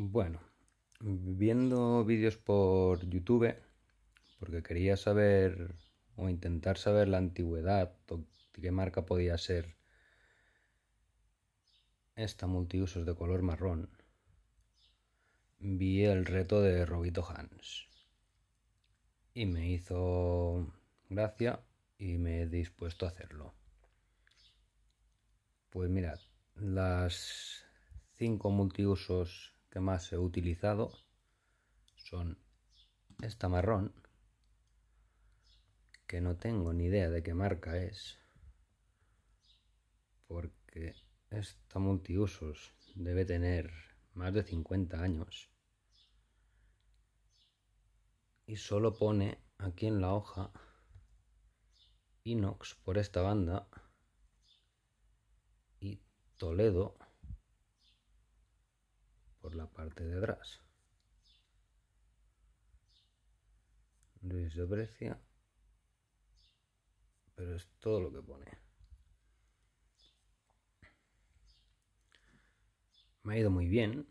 Bueno, viendo vídeos por YouTube, porque quería saber o intentar saber la antigüedad o qué marca podía ser esta multiusos de color marrón, vi el reto de Robito Hans y me hizo gracia y me he dispuesto a hacerlo. Pues mirad, las cinco multiusos más he utilizado son esta marrón, que no tengo ni idea de qué marca es, porque esta multiusos debe tener más de 50 años y solo pone aquí en la hoja Inox por esta banda y Toledo la parte de atrás. Luis de Brescia pero es todo lo que pone. Me ha ido muy bien,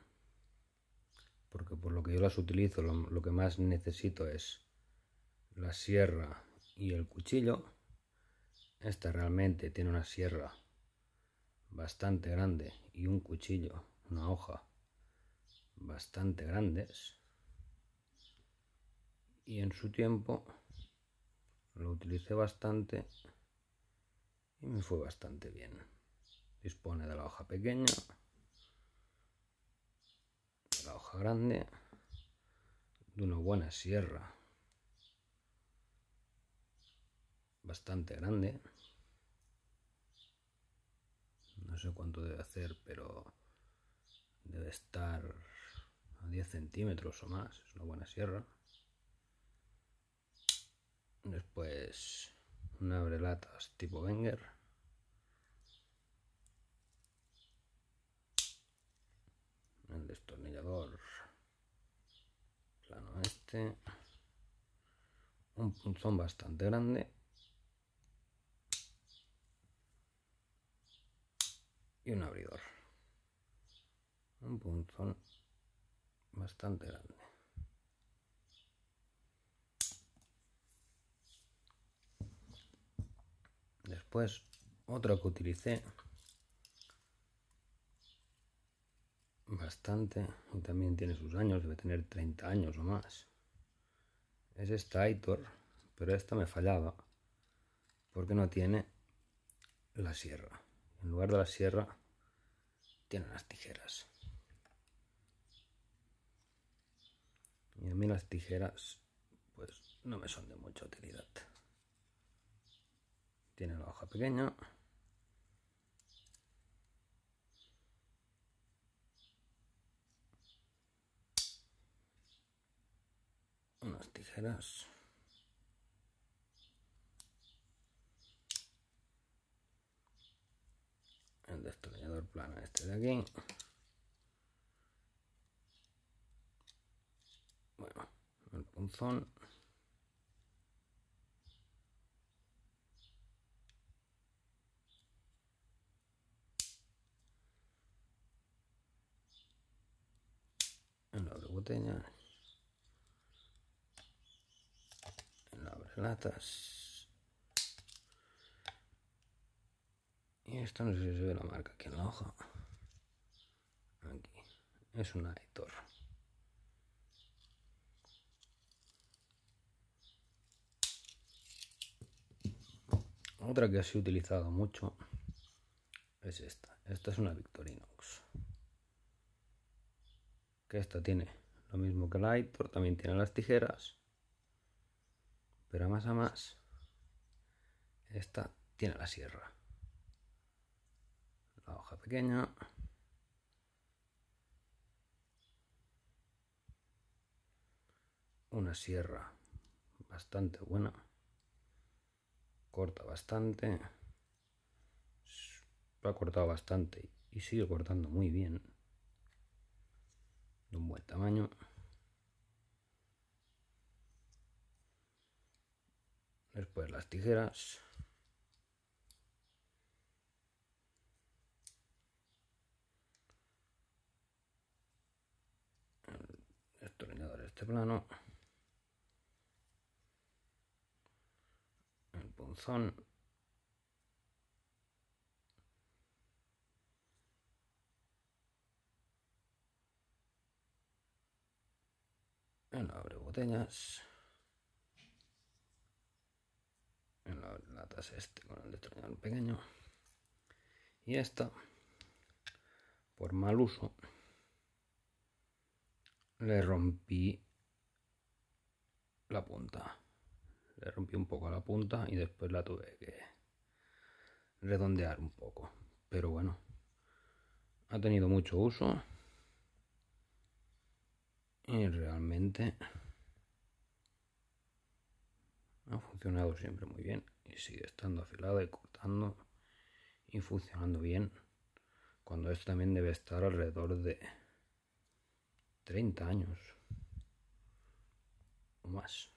porque por lo que yo las utilizo, lo que más necesito es la sierra y el cuchillo. Esta realmente tiene una sierra bastante grande y un cuchillo, una hoja bastante grandes y en su tiempo lo utilicé bastante y me fue bastante bien. Dispone de la hoja pequeña, de la hoja grande, de una buena sierra bastante grande. No sé cuánto debe hacer, pero debe estar a 10 centímetros o más, es una buena sierra. Después una abrelatas tipo Wenger. El destornillador plano este. Un punzón bastante grande. Y un abridor. Un punzón bastante grande. Después, otro que utilicé bastante y también tiene sus años, debe tener 30 años o más. Es esta Aitor, pero esta me fallaba porque no tiene la sierra. En lugar de la sierra, tiene las tijeras. Y a mí las tijeras, pues no me son de mucha utilidad. Tiene la hoja pequeña. Unas tijeras. el destornillador plano este de aquí En la abre botella. En la abre latas. Y esto no sé si se ve la marca aquí en la hoja. Aquí. Es una editor Otra que se he utilizado mucho es esta. Esta es una Victorinox. Que esta tiene lo mismo que la por también tiene las tijeras. Pero más a más, esta tiene la sierra. La hoja pequeña. Una sierra bastante buena corta bastante. ha cortado bastante y sigue cortando muy bien. De un buen tamaño. Después las tijeras. El destornillador este plano. son En la abre botellas. En la latas este con el destornillador pequeño. Y esta, por mal uso, le rompí la punta le rompí un poco la punta y después la tuve que redondear un poco. Pero bueno, ha tenido mucho uso y realmente ha funcionado siempre muy bien y sigue estando afilada y cortando y funcionando bien cuando esto también debe estar alrededor de 30 años o más.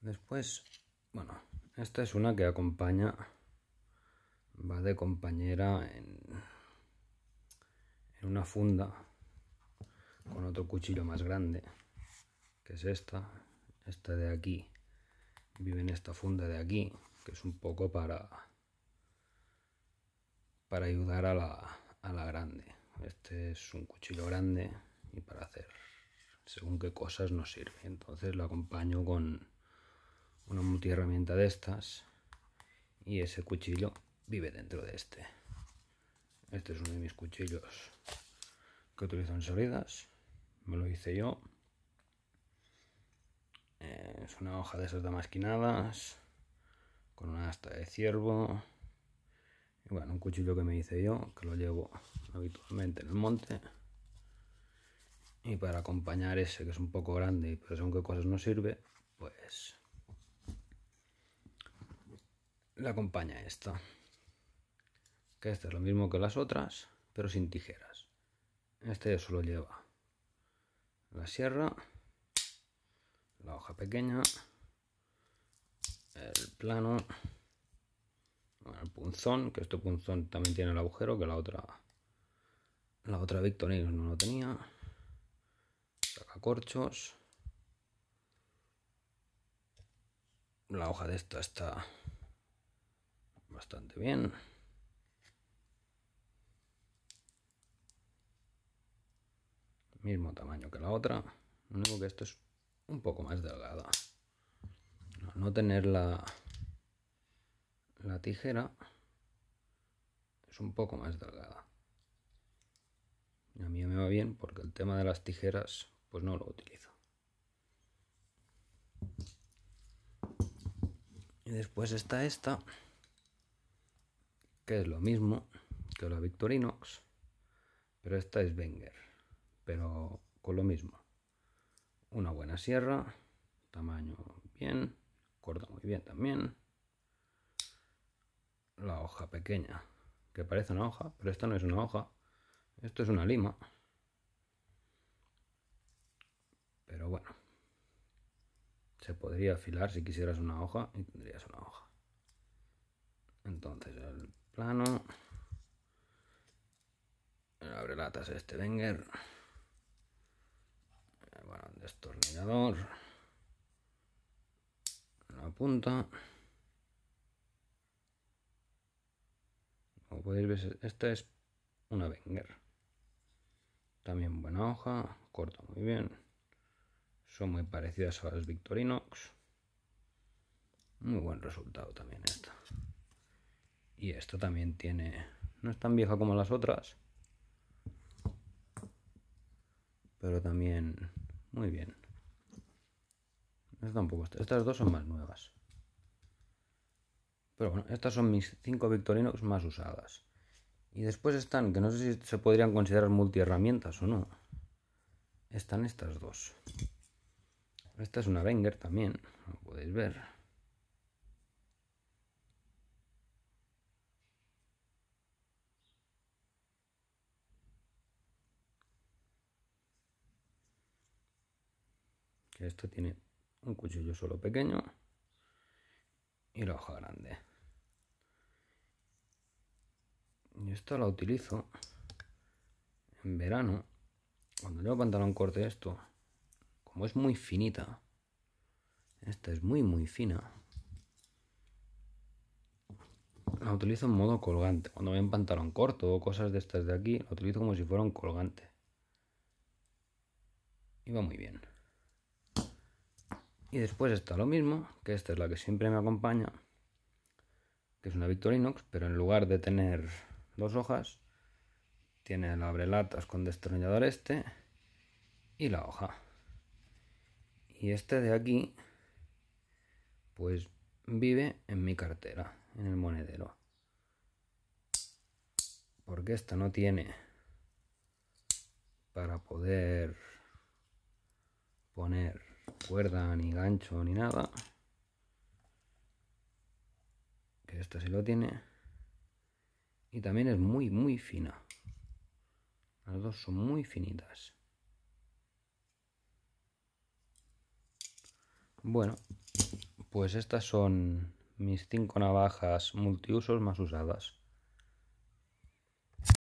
Después, bueno, esta es una que acompaña, va de compañera en, en una funda con otro cuchillo más grande, que es esta, esta de aquí, vive en esta funda de aquí, que es un poco para, para ayudar a la, a la grande. Este es un cuchillo grande y para hacer según qué cosas nos sirve. Entonces lo acompaño con una multiherramienta de estas y ese cuchillo vive dentro de este. Este es uno de mis cuchillos que utilizo en salidas. Me lo hice yo. Eh, es una hoja de esas damasquinadas con una asta de ciervo. Y bueno, un cuchillo que me hice yo, que lo llevo habitualmente en el monte. Y para acompañar ese, que es un poco grande y según qué cosas no sirve, pues le acompaña esta. Que esta es lo mismo que las otras, pero sin tijeras. Este solo lleva la sierra, la hoja pequeña, el plano, el punzón, que este punzón también tiene el agujero, que la otra la otra Victorinox no lo tenía. Sacacorchos. La hoja de esta está bastante bien. Mismo tamaño que la otra. Lo único que esto es un poco más delgada. No, no tener la, la tijera es un poco más delgada. A mí me va bien porque el tema de las tijeras pues no lo utilizo. Y después está esta que es lo mismo que la Victorinox, pero esta es Wenger, pero con lo mismo. Una buena sierra, tamaño bien, corta muy bien también. La hoja pequeña, que parece una hoja, pero esta no es una hoja, esto es una lima. Pero bueno, se podría afilar si quisieras una hoja y tendrías una hoja. Entonces el Abre latas latas este Wenger. Bueno, destornillador. La punta. Como podéis ver, esta es una Wenger. También buena hoja, corta muy bien. Son muy parecidas a las Victorinox. Muy buen resultado también esta. Y esto también tiene... No es tan vieja como las otras. Pero también... Muy bien. Estas Estas dos son más nuevas. Pero bueno, estas son mis 5 Victorinox más usadas. Y después están, que no sé si se podrían considerar multiherramientas o no. Están estas dos. Esta es una Wenger también, como podéis ver. esto tiene un cuchillo solo pequeño y la hoja grande. Y esta la utilizo en verano, cuando llevo pantalón corte esto, como es muy finita, esta es muy muy fina, la utilizo en modo colgante. Cuando voy pantalón corto o cosas de estas de aquí, la utilizo como si fuera un colgante. Y va muy bien. Y después está lo mismo, que esta es la que siempre me acompaña, que es una Victorinox, pero en lugar de tener dos hojas, tiene el abrelatas con destornillador este y la hoja. Y este de aquí, pues vive en mi cartera, en el monedero. Porque esta no tiene para poder poner cuerda, ni gancho, ni nada. Que esta sí lo tiene. Y también es muy, muy fina. Las dos son muy finitas. Bueno, pues estas son mis cinco navajas multiusos más usadas.